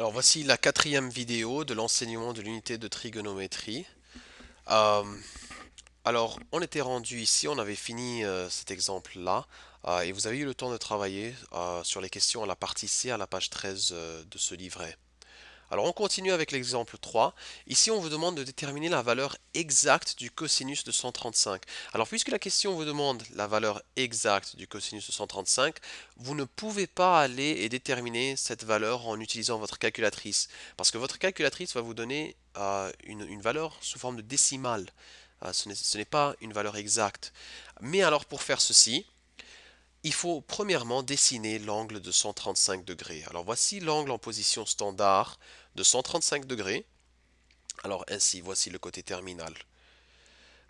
Alors voici la quatrième vidéo de l'enseignement de l'unité de trigonométrie. Euh, alors on était rendu ici, on avait fini euh, cet exemple là euh, et vous avez eu le temps de travailler sur les questions à la partie C à la page 13 de ce livret. Alors on continue avec l'exemple 3. Ici on vous demande de déterminer la valeur exacte du cosinus de 135. Alors puisque la question vous demande la valeur exacte du cosinus de 135, vous ne pouvez pas aller et déterminer cette valeur en utilisant votre calculatrice. Parce que votre calculatrice va vous donner euh, une, valeur sous forme de décimale. Euh, ce n'est pas une valeur exacte. Mais alors pour faire ceci, il faut premièrement dessiner l'angle de 135 degrés. Alors voici l'angle en position standard de 135 degrés. Alors ainsi, eh, voici le côté terminal.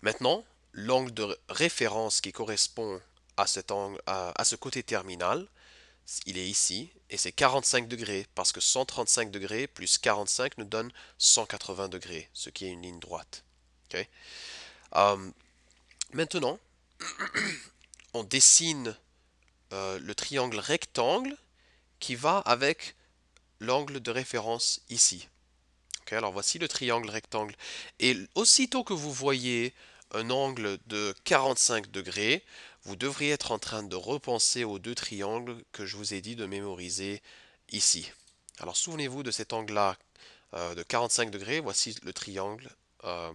Maintenant, l'angle de référence qui correspond à, cet angle, à, ce côté terminal, il est ici, et c'est 45 degrés, parce que 135 degrés plus 45 nous donne 180 degrés, ce qui est une ligne droite. Euh, maintenant, on dessine euh, le triangle rectangle qui va avec l'angle de référence ici. alors voici le triangle rectangle. Et aussitôt que vous voyez un angle de 45 degrés, vous devriez être en train de repenser aux deux triangles que je vous ai dit de mémoriser ici. Alors souvenez-vous de cet angle-là euh, de 45 degrés, voici le triangle euh,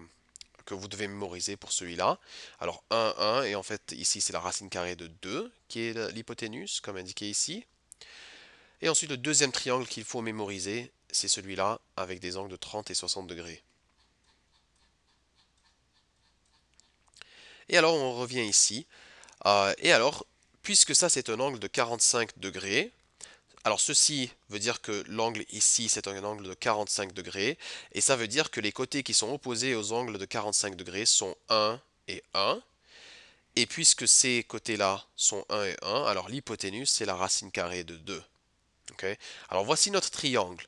que vous devez mémoriser pour celui-là. Alors 1, 1, et en fait ici c'est la racine carrée de 2 qui est l'hypoténuse, comme indiqué ici. Et ensuite, le deuxième triangle qu'il faut mémoriser, c'est celui-là, avec des angles de 30 et 60 degrés. Et alors, on revient ici. Euh, et alors, puisque ça, c'est un angle de 45 degrés, alors ceci veut dire que l'angle ici, c'est un angle de 45 degrés, et ça veut dire que les côtés qui sont opposés aux angles de 45 degrés sont 1 et 1. Et puisque ces côtés-là sont 1 et 1, alors l'hypoténuse, c'est la racine carrée de 2. Alors voici notre triangle.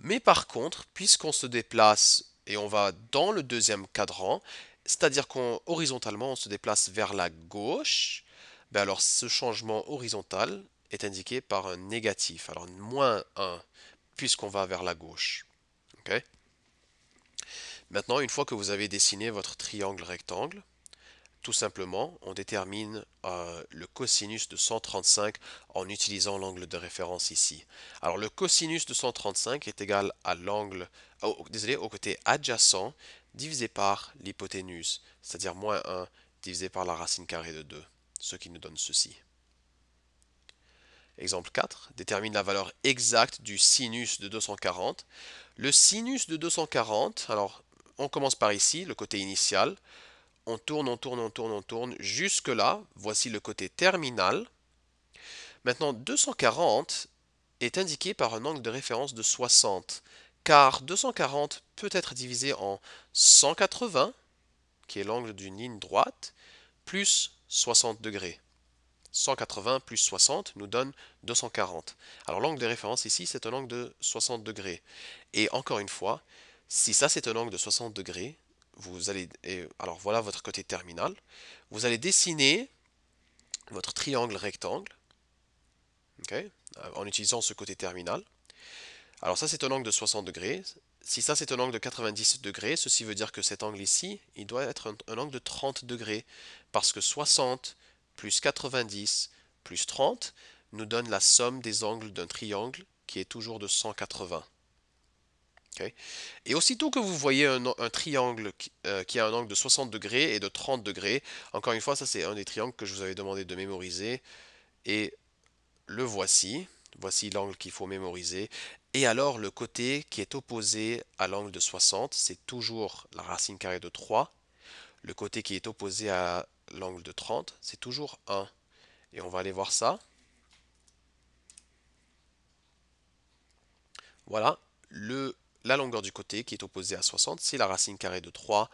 Mais par contre, puisqu'on se déplace et on va dans le deuxième cadran, c'est-à-dire qu'horizontalement on, se déplace vers la gauche, ben alors ce changement horizontal est indiqué par un négatif, alors moins 1, puisqu'on va vers la gauche. Maintenant, une fois que vous avez dessiné votre triangle rectangle, tout simplement, on détermine euh, le cosinus de 135 en utilisant l'angle de référence ici. Alors le cosinus de 135 est égal à l'angle, oh, oh, désolé, au côté adjacent divisé par l'hypoténuse, c'est-à-dire moins 1 divisé par la racine carrée de 2, ce qui nous donne ceci. Exemple 4, détermine la valeur exacte du sinus de 240. Le sinus de 240, alors on commence par ici, le côté initial on tourne, on tourne, on tourne, on tourne, jusque là, voici le côté terminal. Maintenant, 240 est indiqué par un angle de référence de 60, car 240 peut être divisé en 180, qui est l'angle d'une ligne droite, plus 60 degrés. 180 plus 60 nous donne 240. Alors l'angle de référence ici, c'est un angle de 60 degrés. Et encore une fois, si ça c'est un angle de 60 degrés, vous allez, alors voilà votre côté terminal, vous allez dessiner votre triangle rectangle, en utilisant ce côté terminal. Alors ça c'est un angle de 60 degrés, si ça c'est un angle de 90 degrés, ceci veut dire que cet angle ici, il doit être un, un angle de 30 degrés, parce que 60 plus 90 plus 30 nous donne la somme des angles d'un triangle qui est toujours de 180. Et aussitôt que vous voyez un, triangle euh, qui, a un angle de 60 degrés et de 30 degrés, encore une fois, ça c'est un des triangles que je vous avais demandé de mémoriser, et le voici, voici l'angle qu'il faut mémoriser, et alors le côté qui est opposé à l'angle de 60, c'est toujours la racine carrée de 3, le côté qui est opposé à l'angle de 30, c'est toujours 1. Et on va aller voir ça. Voilà, le la longueur du côté qui est opposée à 60, c'est la racine carrée de 3,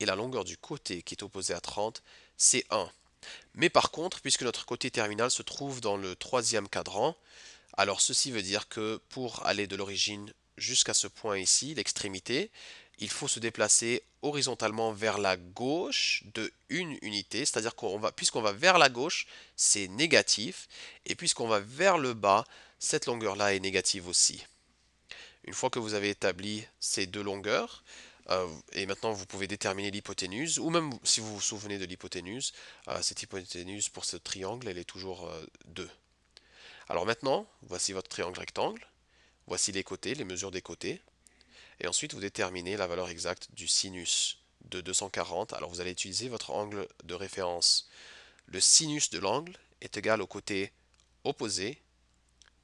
et la longueur du côté qui est opposée à 30, c'est 1. Mais par contre, puisque notre côté terminal se trouve dans le troisième cadran, alors ceci veut dire que pour aller de l'origine jusqu'à ce point ici, l'extrémité, il faut se déplacer horizontalement vers la gauche de une unité, c'est-à-dire qu'on va, puisqu'on va vers la gauche, c'est négatif, et puisqu'on va vers le bas, cette longueur-là est négative aussi. Une fois que vous avez établi ces deux longueurs, euh, et maintenant vous pouvez déterminer l'hypoténuse, ou même si vous vous souvenez de l'hypoténuse, euh, cette hypoténuse pour ce triangle, elle est toujours 2. Euh, Alors maintenant, voici votre triangle rectangle, voici les côtés, les mesures des côtés, et ensuite vous déterminez la valeur exacte du sinus de 240. Alors vous allez utiliser votre angle de référence. Le sinus de l'angle est égal au côté opposé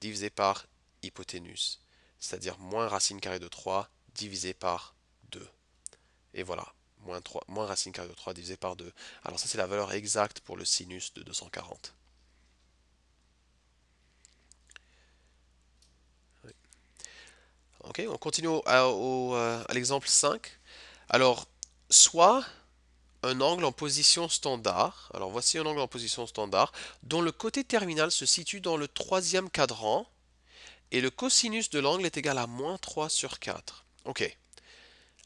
divisé par hypoténuse c'est-à-dire moins racine carrée de 3 divisé par 2. Et voilà, moins, racine carrée de 3 divisé par 2. Alors ça c'est la valeur exacte pour le sinus de 240. Ok, on continue euh, à l'exemple 5. Alors, soit un angle en position standard, alors voici un angle en position standard, dont le côté terminal se situe dans le troisième cadran, et le cosinus de l'angle est égal à moins 3 sur 4. Ok.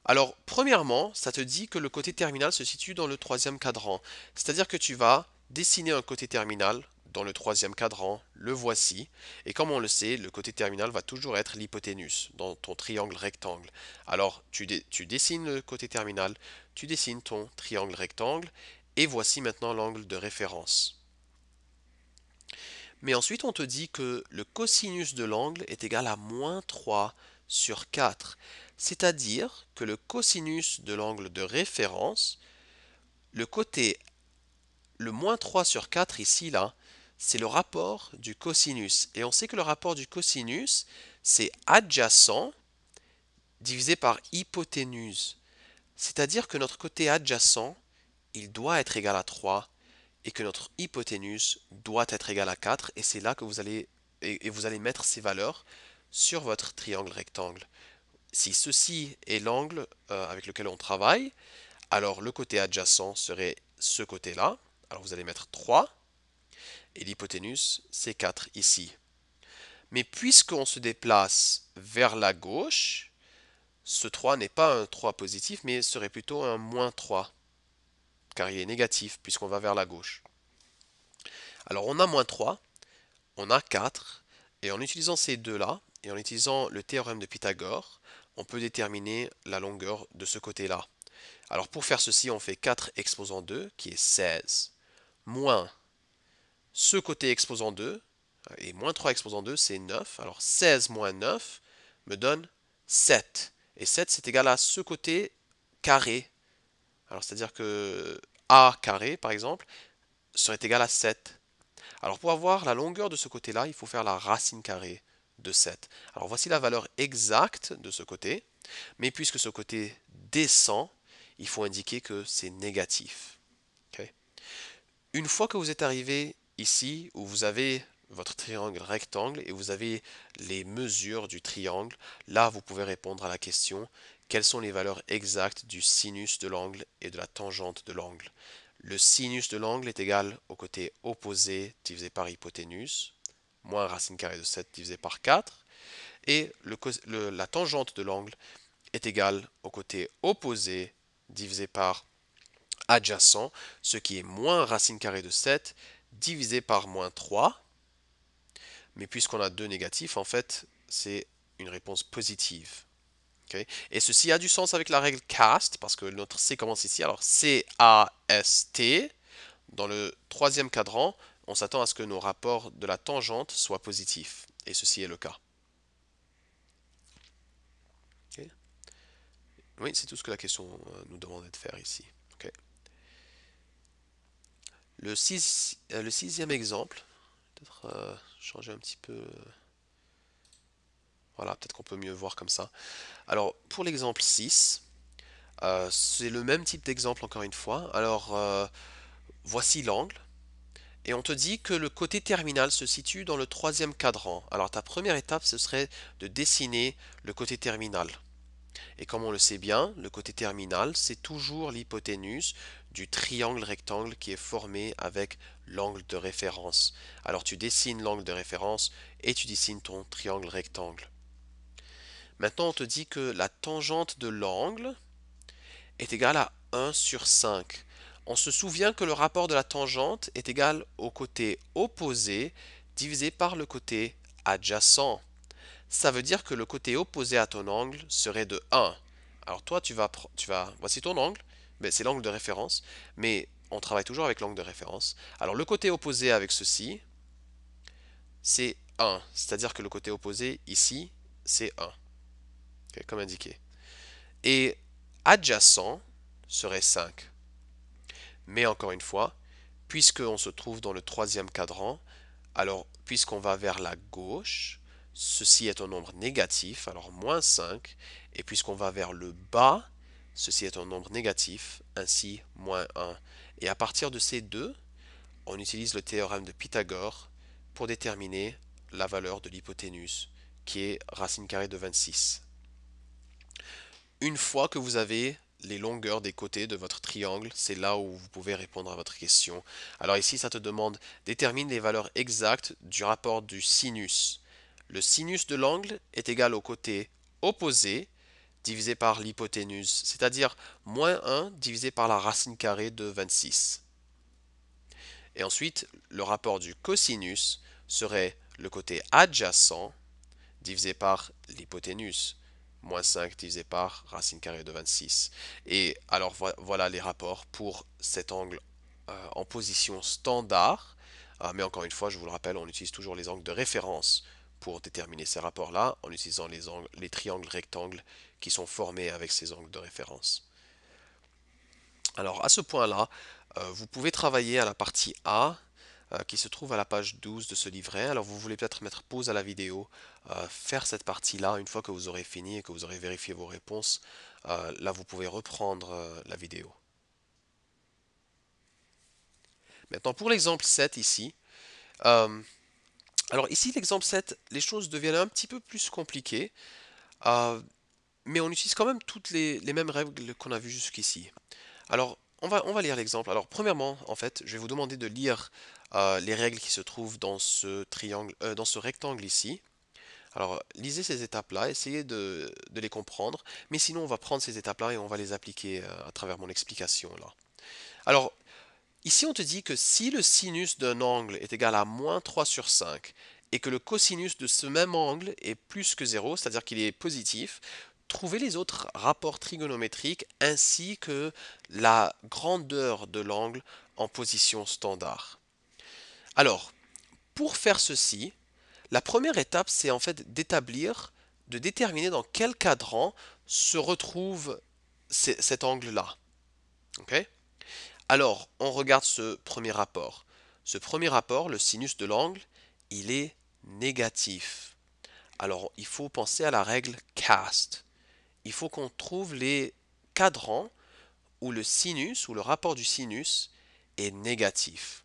Alors, premièrement, ça te dit que le côté terminal se situe dans le troisième cadran. C'est-à-dire que tu vas dessiner un côté terminal dans le troisième cadran, le voici. Et comme on le sait, le côté terminal va toujours être l'hypoténuse dans ton triangle rectangle. Alors, tu, tu dessines le côté terminal, tu dessines ton triangle rectangle, et voici maintenant l'angle de référence. Mais ensuite, on te dit que le cosinus de l'angle est égal à moins 3 sur 4. C'est-à-dire que le cosinus de l'angle de référence, le côté, le moins 3 sur 4 ici, là, c'est le rapport du cosinus. Et on sait que le rapport du cosinus, c'est adjacent divisé par hypoténuse. C'est-à-dire que notre côté adjacent, il doit être égal à 3 et que notre hypoténuse doit être égale à 4 et c'est là que vous allez et, vous allez mettre ces valeurs sur votre triangle rectangle. Si ceci est l'angle euh, avec lequel on travaille, alors le côté adjacent serait ce côté-là. Alors vous allez mettre 3 et l'hypoténuse c'est 4 ici. Mais puisqu'on se déplace vers la gauche, ce 3 n'est pas un 3 positif mais serait plutôt un moins 3 car il est négatif puisqu'on va vers la gauche. Alors on a moins 3, on a 4, et en utilisant ces deux-là, et en utilisant le théorème de Pythagore, on peut déterminer la longueur de ce côté-là. Alors pour faire ceci, on fait 4 exposant 2, qui est 16, moins ce côté exposant 2, et moins 3 exposant 2, c'est 9. Alors 16 moins 9 me donne 7. Et 7, c'est égal à ce côté carré alors c'est-à-dire que a carré, par exemple, serait égal à 7. Alors pour avoir la longueur de ce côté-là, il faut faire la racine carrée de 7. Alors voici la valeur exacte de ce côté, mais puisque ce côté descend, il faut indiquer que c'est négatif. Une fois que vous êtes arrivé ici, où vous avez votre triangle rectangle et vous avez les mesures du triangle, là vous pouvez répondre à la question quelles sont les valeurs exactes du sinus de l'angle et de la tangente de l'angle. Le sinus de l'angle est égal au côté opposé divisé par hypoténuse, moins racine carrée de 7 divisé par 4, et la tangente de l'angle est égale au côté opposé divisé par adjacent, ce qui est moins racine carrée de 7 divisé par moins 3. Mais puisqu'on a deux négatifs, en fait, c'est une réponse positive. Et ceci a du sens avec la règle cast, parce que notre C commence ici. Alors C-A-S-T, dans le troisième cadran, on s'attend à ce que nos rapports de la tangente soient positifs. Et ceci est le cas. Oui, c'est tout ce que la question euh, nous demandait de faire ici. Le, euh, le, sixième exemple, peut-être euh, changer un petit peu... Voilà, peut-être qu'on peut mieux voir comme ça. Alors, pour l'exemple 6, euh, c'est le même type d'exemple encore une fois. Alors, euh, voici l'angle. Et on te dit que le côté terminal se situe dans le troisième cadran. Alors, ta première étape, ce serait de dessiner le côté terminal. Et comme on le sait bien, le côté terminal, c'est toujours l'hypoténuse du triangle rectangle qui est formé avec l'angle de référence. Alors tu dessines l'angle de référence et tu dessines ton triangle rectangle. Maintenant, on te dit que la tangente de l'angle est égale à 1 sur 5. On se souvient que le rapport de la tangente est égal au côté opposé divisé par le côté adjacent. Ça veut dire que le côté opposé à ton angle serait de 1. Alors toi, tu vas, tu vas voici ton angle, mais ben, c'est l'angle de référence, mais on travaille toujours avec l'angle de référence. Alors le côté opposé avec ceci, c'est 1, c'est-à-dire que le côté opposé ici, c'est 1 comme indiqué. Et adjacent serait 5. Mais encore une fois, puisqu'on se trouve dans le troisième cadran, alors puisqu'on va vers la gauche, ceci est un nombre négatif, alors moins 5, et puisqu'on va vers le bas, ceci est un nombre négatif, ainsi moins 1. Et à partir de ces deux, on utilise le théorème de Pythagore pour déterminer la valeur de l'hypoténuse, qui est racine carrée de 26. Une fois que vous avez les longueurs des côtés de votre triangle, c'est là où vous pouvez répondre à votre question. Alors ici, ça te demande, détermine les valeurs exactes du rapport du sinus. Le sinus de l'angle est égal au côté opposé divisé par l'hypoténuse, c'est-à-dire moins 1 divisé par la racine carrée de 26. Et ensuite, le rapport du cosinus serait le côté adjacent divisé par l'hypoténuse moins 5 divisé par racine carrée de 26. Et alors voilà les rapports pour cet angle euh, en position standard. Ah, mais encore une fois, je vous le rappelle, on utilise toujours les angles de référence pour déterminer ces rapports-là, en utilisant les, angles, les triangles rectangles qui sont formés avec ces angles de référence. Alors à ce point-là, euh, vous pouvez travailler à la partie A euh, qui se trouve à la page 12 de ce livret. Alors vous voulez peut-être mettre pause à la vidéo, euh, faire cette partie-là une fois que vous aurez fini et que vous aurez vérifié vos réponses. Euh, là, vous pouvez reprendre la vidéo. Maintenant, pour l'exemple 7 ici, alors ici, l'exemple 7, les choses deviennent un petit peu plus compliquées, mais on utilise quand même toutes les, mêmes règles qu'on a vues jusqu'ici. Alors, on va, on va lire l'exemple. Alors, premièrement, en fait, je vais vous demander de lire euh, les règles qui se trouvent dans ce triangle, euh, dans ce rectangle ici. Alors, lisez ces étapes-là, essayez de, les comprendre, mais sinon on va prendre ces étapes-là et on va les appliquer euh, à travers mon explication là. Alors, ici on te dit que si le sinus d'un angle est égal à moins 3 sur 5, et que le cosinus de ce même angle est plus que 0, c'est-à-dire qu'il est positif, Trouvez les autres rapports trigonométriques ainsi que la grandeur de l'angle en position standard. Alors, pour faire ceci, la première étape, c'est en fait d'établir, de déterminer dans quel cadran se retrouve cet angle-là. Alors, on regarde ce premier rapport. Ce premier rapport, le sinus de l'angle, il est négatif. Alors, il faut penser à la règle cast. Il faut qu'on trouve les cadrans où le sinus, ou le rapport du sinus est négatif.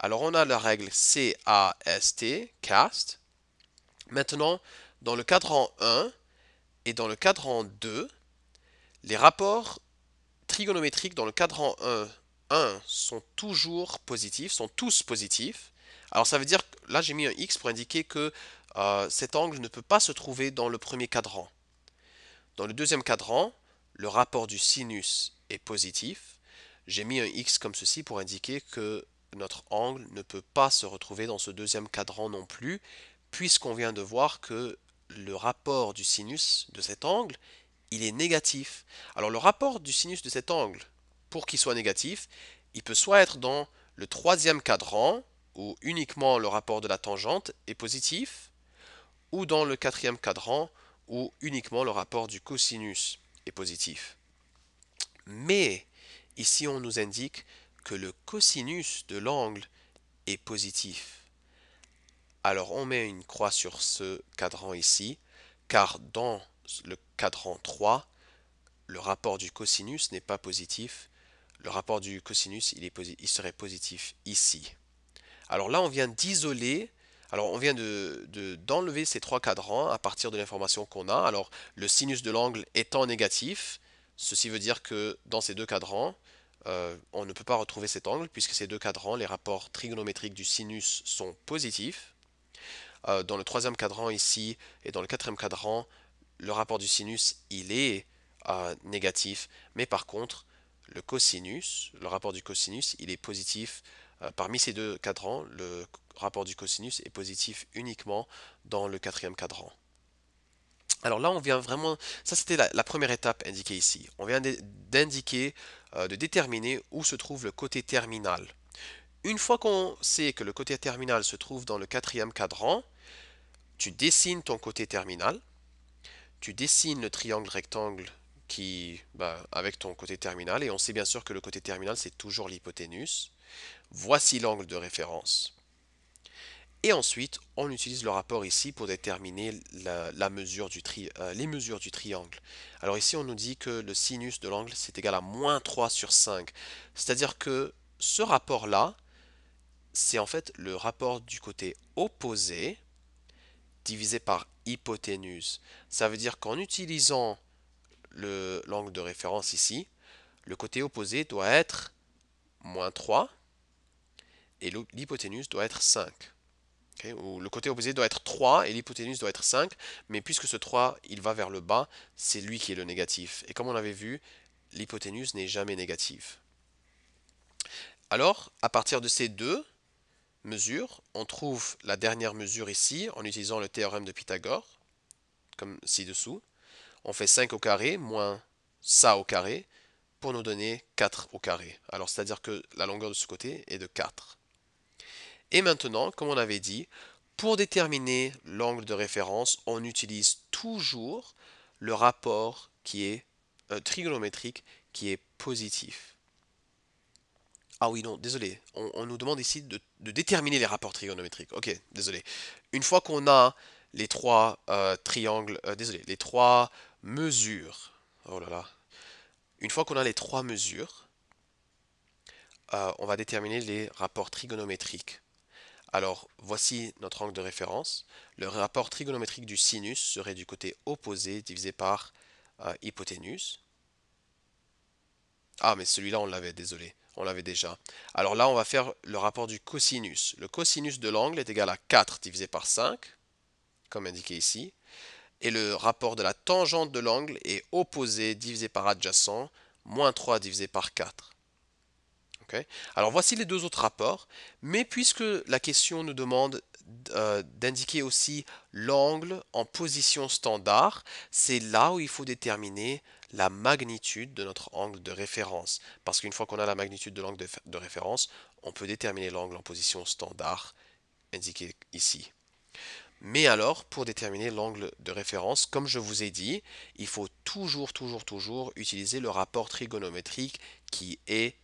Alors on a la règle CAST, cast. Maintenant, dans le cadran 1 et dans le cadran 2, les rapports trigonométriques dans le cadran 1, 1 sont toujours positifs, sont tous positifs. Alors ça veut dire, là j'ai mis un X pour indiquer que euh, cet angle ne peut pas se trouver dans le premier cadran. Dans le deuxième cadran, le rapport du sinus est positif. J'ai mis un X comme ceci pour indiquer que notre angle ne peut pas se retrouver dans ce deuxième cadran non plus, puisqu'on vient de voir que le rapport du sinus de cet angle, il est négatif. Alors le rapport du sinus de cet angle, pour qu'il soit négatif, il peut soit être dans le troisième cadran, où uniquement le rapport de la tangente est positif, ou dans le quatrième cadran, où uniquement le rapport du cosinus est positif. Mais ici on nous indique le cosinus de l'angle est positif. Alors on met une croix sur ce cadran ici, car dans le cadran 3, le rapport du cosinus n'est pas positif. Le rapport du cosinus, il, est il serait positif ici. Alors là, on vient d'isoler alors on vient d'enlever de, d'enlever ces trois cadrans à partir de l'information qu'on a. Alors le sinus de l'angle étant négatif, ceci veut dire que dans ces deux cadrans, euh, on ne peut pas retrouver cet angle puisque ces deux cadrans, les rapports trigonométriques du sinus sont positifs. Euh, dans le troisième cadran ici et dans le quatrième cadran, le rapport du sinus, il est euh, négatif, mais par contre, le cosinus, le rapport du cosinus, il est positif. parmi ces deux cadrans, le rapport du cosinus est positif uniquement dans le quatrième cadran. Alors là, on vient vraiment, ça c'était la, première étape indiquée ici. On vient d'indiquer, euh, de déterminer où se trouve le côté terminal. Une fois qu'on sait que le côté terminal se trouve dans le quatrième cadran, tu dessines ton côté terminal, tu dessines le triangle rectangle qui, ben, avec ton côté terminal, et on sait bien sûr que le côté terminal c'est toujours l'hypoténuse. Voici l'angle de référence. Et ensuite, on utilise le rapport ici pour déterminer la, mesure du euh, les mesures du triangle. Alors ici, on nous dit que le sinus de l'angle, c'est égal à moins 3 sur 5. C'est-à-dire que ce rapport-là, c'est en fait le rapport du côté opposé divisé par hypoténuse. Ça veut dire qu'en utilisant l'angle de référence ici, le côté opposé doit être moins 3 et l'hypoténuse doit être 5 le côté opposé doit être 3 et l'hypoténuse doit être 5, mais puisque ce 3 il va vers le bas, c'est lui qui est le négatif. Et comme on l'avait vu, l'hypoténuse n'est jamais négative. Alors, à partir de ces deux mesures, on trouve la dernière mesure ici en utilisant le théorème de Pythagore, comme ci-dessous. On fait 5 au carré moins ça au carré pour nous donner 4 au carré. Alors, c'est-à-dire que la longueur de ce côté est de 4. Et maintenant, comme on avait dit, pour déterminer l'angle de référence, on utilise toujours le rapport qui est euh, trigonométrique qui est positif. Ah oui, non, désolé, on, nous demande ici de, déterminer les rapports trigonométriques. Ok, désolé. Une fois qu'on a les trois euh, triangles, euh, désolé, les trois mesures, oh là, une fois qu'on a les trois mesures, on va déterminer les rapports trigonométriques. Alors voici notre angle de référence. Le rapport trigonométrique du sinus serait du côté opposé divisé par euh, Ah mais celui-là on l'avait, désolé, on l'avait déjà. Alors là on va faire le rapport du cosinus. Le cosinus de l'angle est égal à 4 divisé par 5, comme indiqué ici. Et le rapport de la tangente de l'angle est opposé divisé par adjacent, moins 3 divisé par 4. Alors voici les deux autres rapports, mais puisque la question nous demande euh, d'indiquer aussi l'angle en position standard, c'est là où il faut déterminer la magnitude de notre angle de référence. Parce qu'une fois qu'on a la magnitude de l'angle de référence, on peut déterminer l'angle en position standard indiqué ici. Mais alors, pour déterminer l'angle de référence, comme je vous ai dit, il faut toujours, toujours, toujours utiliser le rapport trigonométrique qui est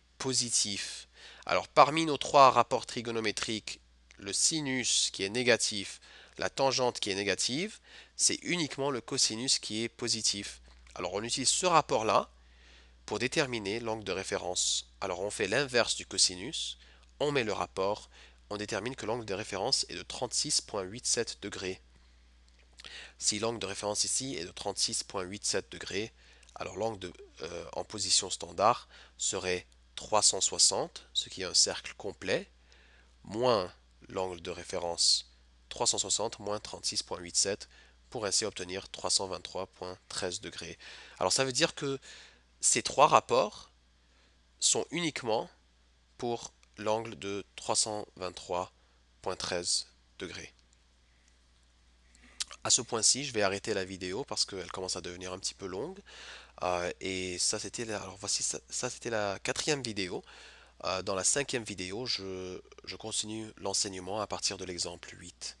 alors parmi nos trois rapports trigonométriques, le sinus qui est négatif, la tangente qui est négative, c'est uniquement le cosinus qui est positif. Alors on utilise ce rapport-là pour déterminer l'angle de référence. Alors on fait l'inverse du cosinus, on met le rapport, on détermine que l'angle de référence est de 36,87 degrés. Si l'angle de référence ici est de 36,87 degrés, alors l'angle euh, en position standard serait 360, ce qui est un cercle complet, moins l'angle de référence 360 moins 36.87 pour ainsi obtenir 323.13 degrés. Alors ça veut dire que ces trois rapports sont uniquement pour l'angle de 323.13 degrés. À ce point-ci, je vais arrêter la vidéo parce qu'elle commence à devenir un petit peu longue. Euh, et ça c'était la, quatrième vidéo. Euh, dans la cinquième vidéo, je, je continue l'enseignement à partir de l'exemple 8.